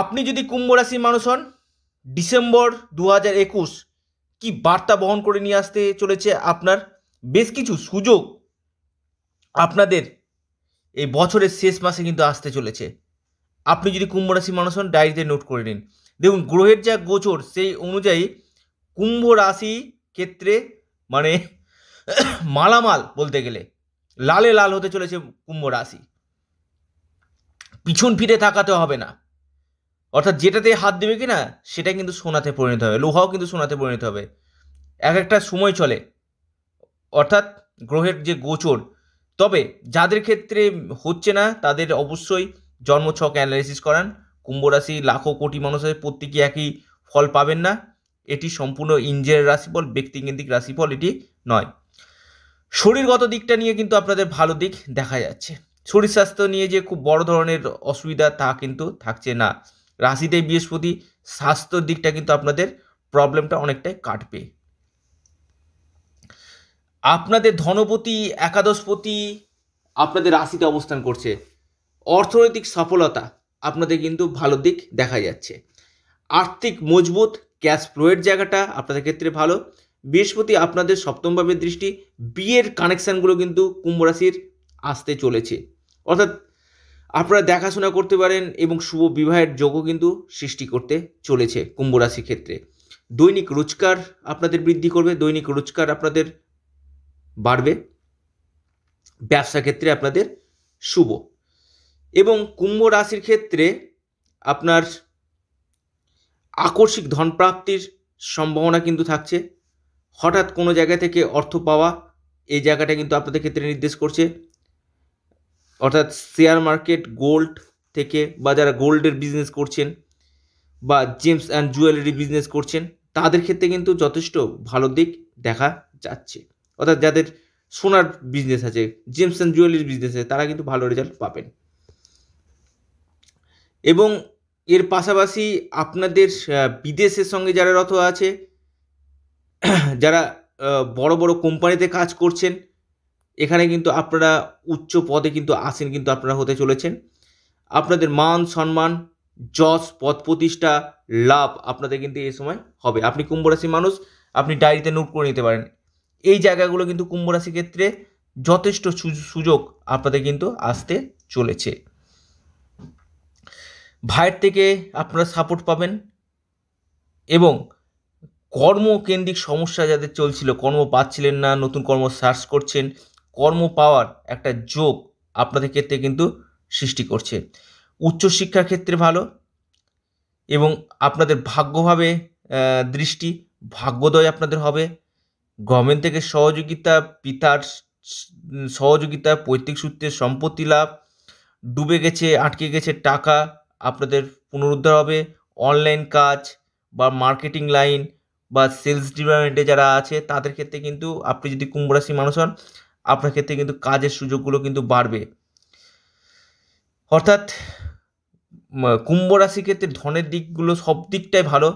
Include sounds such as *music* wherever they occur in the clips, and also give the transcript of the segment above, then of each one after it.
আপনি যদি কুম্ভ রাশির মানুষ হন ডিসেম্বর দু হাজার একুশ বার্তা বহন করে নিয়ে আসতে চলেছে আপনার বেশ কিছু সুযোগ আপনাদের এই বছরের শেষ মাসে কিন্তু আসতে চলেছে আপনি যদি কুম্ভ রাশির মানুষ হন ডায়েরিতে নোট করে নিন দেখুন গ্রহের যা গোচর সেই অনুযায়ী কুম্ভ রাশি ক্ষেত্রে মানে *coughs* মালামাল বলতে গেলে লালে লাল হতে চলেছে কুম্ভ রাশি পিছন ফিরে থাকাতে হবে না অর্থাৎ যেটাতে হাত দেবে কি না সেটা কিন্তু সোনাতে পরিণত হবে লোহাও কিন্তু সোনাতে পরিণত হবে এক একটা সময় চলে অর্থাৎ গ্রহের যে গোচর তবে যাদের ক্ষেত্রে হচ্ছে না তাদের অবশ্যই জন্মছক অ্যানালাইসিস করান কুম্ভ রাশি লাখো কোটি মানুষের প্রত্যেকে একই ফল পাবেন না এটি সম্পূর্ণ ইঞ্জিনের রাশিফল ব্যক্তিকেন্দ্রিক রাশিফল এটি নয় শরীরগত দিকটা নিয়ে কিন্তু আপনাদের ভালো দিক দেখা যাচ্ছে শরীর স্বাস্থ্য নিয়ে যে খুব বড় ধরনের অসুবিধা তা কিন্তু থাকছে না রাশিতে বৃহস্পতি স্বাস্থ্যর দিকটা কিন্তু আপনাদের প্রবলেমটা অনেকটাই কাটবে আপনাদের ধনপতি একাদশপতি আপনাদের রাশিতে অবস্থান করছে অর্থনৈতিক সফলতা আপনাদের কিন্তু ভালো দিক দেখা যাচ্ছে আর্থিক মজবুত ক্যাশ ফ্লোয়ের জায়গাটা আপনাদের ক্ষেত্রে ভালো বৃহস্পতি আপনাদের সপ্তমভাবে দৃষ্টি বিয়ের কানেকশানগুলো কিন্তু কুম্ভ রাশির আসতে চলেছে অর্থাৎ আপনারা দেখাশোনা করতে পারেন এবং শুভ বিবাহের যোগও কিন্তু সৃষ্টি করতে চলেছে কুম্ভ রাশির ক্ষেত্রে দৈনিক রোজগার আপনাদের বৃদ্ধি করবে দৈনিক রোজগার আপনাদের বাড়বে ব্যবসা ক্ষেত্রে আপনাদের শুভ এবং কুম্ভ রাশির ক্ষেত্রে আপনার আকস্মিক ধনপ্রাপ্তির সম্ভাবনা কিন্তু থাকছে হঠাৎ কোনো জায়গা থেকে অর্থ পাওয়া এই জায়গাটা কিন্তু আপনাদের ক্ষেত্রে নির্দেশ করছে অর্থাৎ শেয়ার মার্কেট গোল্ড থেকে বা যারা গোল্ডের বিজনেস করছেন বা জেমস অ্যান্ড জুয়েলারি বিজনেস করছেন তাদের ক্ষেত্রে কিন্তু যথেষ্ট ভালো দিক দেখা যাচ্ছে অর্থাৎ যাদের সোনার বিজনেস আছে জেমস অ্যান্ড জুয়েলারি বিজনেস আছে তারা কিন্তু ভালো রেজাল্ট পাবেন এবং এর পাশাপাশি আপনাদের বিদেশের সঙ্গে যারা রত আছে যারা বড় বড় কোম্পানিতে কাজ করছেন এখানে কিন্তু আপনারা উচ্চ পদে কিন্তু আসেন কিন্তু আপনারা হতে চলেছেন আপনাদের মান সম্মান যশ পদ প্রতিষ্ঠা লাভ আপনাদের কিন্তু এই সময় হবে আপনি কুম্ভ মানুষ আপনি ডায়েরিতে নোট করে নিতে পারেন এই জায়গাগুলো কিন্তু কুম্ভরাশি ক্ষেত্রে যথেষ্ট সুযোগ আপনাদের কিন্তু আসতে চলেছে ভাইয়ের থেকে আপনারা সাপোর্ট পাবেন এবং কর্মকেন্দ্রিক সমস্যা যাদের চলছিল কর্ম পাচ্ছিলেন না নতুন কর্ম সার্চ করছেন কর্ম পাওয়ার একটা যোগ আপনাদের ক্ষেত্রে কিন্তু সৃষ্টি করছে উচ্চশিক্ষার ক্ষেত্রে ভালো এবং আপনাদের ভাগ্যভাবে দৃষ্টি ভাগ্যদয় আপনাদের হবে গভর্নমেন্ট থেকে সহযোগিতা পিতার সহযোগিতা পৈতৃক সূত্রে সম্পত্তি লাভ ডুবে গেছে আটকে গেছে টাকা আপনাদের পুনরুদ্ধার হবে অনলাইন কাজ বা মার্কেটিং লাইন বা সেলস ডিপার্টমেন্টে যারা আছে তাদের ক্ষেত্রে কিন্তু আপনি যদি কুম্ভরাশি মানুষ হন আপনার ক্ষেত্রে কিন্তু কাজের সুযোগগুলো কিন্তু বাড়বে অর্থাৎ কুম্ভ রাশির ক্ষেত্রে ধনের দিকগুলো সব দিকটাই ভালো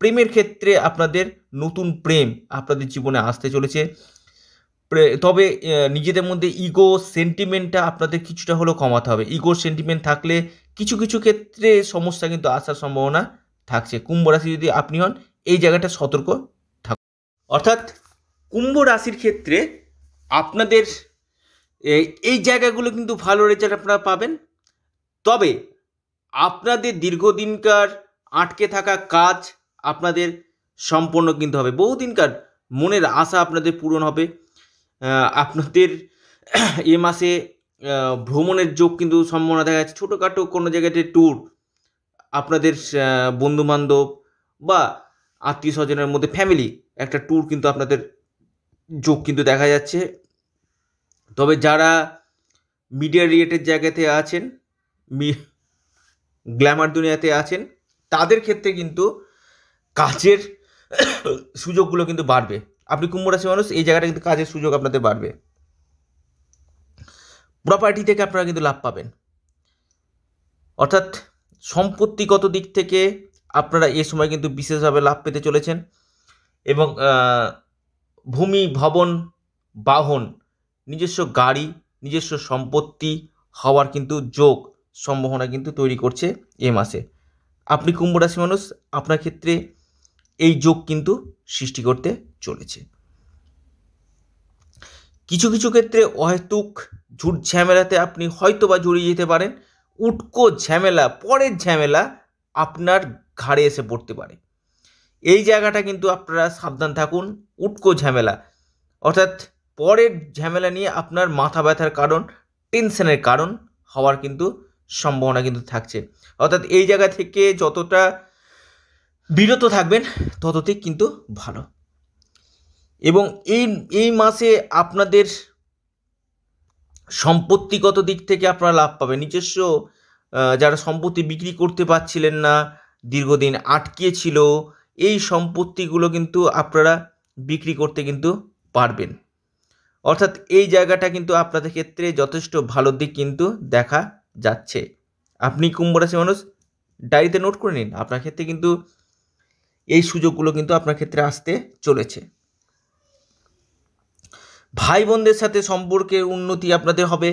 প্রেমের ক্ষেত্রে আপনাদের নতুন প্রেম আপনাদের জীবনে আসতে চলেছে তবে নিজেদের মধ্যে ইগো সেন্টিমেন্টটা আপনাদের কিছুটা হলেও কমাতে হবে ইগো সেন্টিমেন্ট থাকলে কিছু কিছু ক্ষেত্রে সমস্যা কিন্তু আসার সম্ভাবনা থাকছে কুম্ভ রাশি যদি আপনি হন এই জায়গাটা সতর্ক থাক অর্থাৎ কুম্ভ রাশির ক্ষেত্রে আপনাদের এই জায়গাগুলো কিন্তু ভালো রেজাল্ট আপনারা পাবেন তবে আপনাদের দীর্ঘদিনকার আটকে থাকা কাজ আপনাদের সম্পন্ন কিন্তু হবে বহুদিনকার মনের আশা আপনাদের পূরণ হবে আপনাদের এ মাসে ভ্রমণের যোগ কিন্তু সম্ভাবনা দেখা যাচ্ছে ছোটোখাটো কোনো জায়গাতে ট্যুর আপনাদের বন্ধুবান্ধব বা আত্মীয় স্বজনের মধ্যে ফ্যামিলি একটা ট্যুর কিন্তু আপনাদের যোগ কিন্তু দেখা যাচ্ছে তবে যারা মিডিয়া রিলেটেড জায়গাতে আছেন গ্ল্যামার দুনিয়াতে আছেন তাদের ক্ষেত্রে কিন্তু কাজের সুযোগগুলো কিন্তু বাড়বে আপনি কুম্ভ রাশি মানুষ এই জায়গাটা কিন্তু কাজের সুযোগ আপনাদের বাড়বে প্রপার্টি থেকে আপনারা কিন্তু লাভ পাবেন অর্থাৎ সম্পত্তিগত দিক থেকে আপনারা এ সময় কিন্তু বিশেষভাবে লাভ পেতে চলেছেন এবং ভূমি ভবন বাহন নিজস্ব গাড়ি নিজস্ব সম্পত্তি হওয়ার কিন্তু যোগ সম্ভাবনা কিন্তু তৈরি করছে এ মাসে আপনি কুম্ভ রাশি মানুষ আপনার ক্ষেত্রে এই যোগ কিন্তু সৃষ্টি করতে চলেছে কিছু কিছু ক্ষেত্রে অহেতুক ঝুট ঝামেলাতে আপনি হয়তো বা জড়িয়ে যেতে পারেন উটকো ঝামেলা পরের ঝামেলা আপনার ঘাড়ে এসে পড়তে পারে এই জায়গাটা কিন্তু আপনারা সাবধান থাকুন উটকো ঝামেলা অর্থাৎ পরের ঝামেলা নিয়ে আপনার মাথা ব্যথার কারণ টেনশনের কারণ হওয়ার কিন্তু সম্ভাবনা কিন্তু থাকছে অর্থাৎ এই জায়গা থেকে যতটা বিরত থাকবেন ততটি কিন্তু ভালো এবং এই এই মাসে আপনাদের সম্পত্তিগত দিক থেকে আপনারা লাভ পাবেন নিজস্ব যারা সম্পত্তি বিক্রি করতে পারছিলেন না দীর্ঘদিন আটকে ছিল এই সম্পত্তিগুলো কিন্তু আপনারা বিক্রি করতে কিন্তু পারবেন অর্থাৎ এই জায়গাটা কিন্তু আপনাদের ক্ষেত্রে যথেষ্ট ভালো দিক কিন্তু দেখা যাচ্ছে আপনি কুম্ভ রাশি মানুষ ডায়েরিতে নোট করে নিন আপনার ক্ষেত্রে কিন্তু এই সুযোগগুলো কিন্তু আপনার ক্ষেত্রে আসতে চলেছে ভাই বোনদের সাথে সম্পর্কের উন্নতি আপনাদের হবে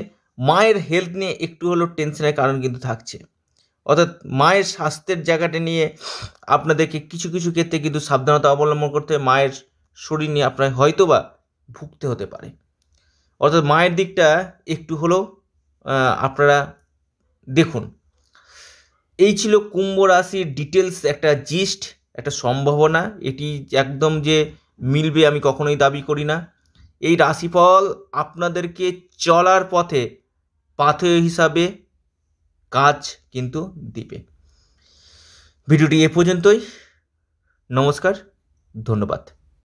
মায়ের হেলথ নিয়ে একটু হলেও টেনশনের কারণ কিন্তু থাকছে অর্থাৎ মায়ের স্বাস্থ্যের জায়গাটা নিয়ে আপনাদেরকে কিছু কিছু ক্ষেত্রে কিন্তু সাবধানতা অবলম্বন করতে মায়ের শরীর নিয়ে আপনার হয়তোবা ভুগতে হতে পারে অর্থাৎ মায়ের দিকটা একটু হলেও আপনারা দেখুন এই ছিল কুম্ভ রাশির ডিটেলস একটা জিস্ট একটা সম্ভাবনা এটি একদম যে মিলবে আমি কখনোই দাবি করি না এই রাশিফল আপনাদেরকে চলার পথে পাথেয় হিসাবে কাজ কিন্তু দিবে ভিডিওটি এ পর্যন্তই নমস্কার ধন্যবাদ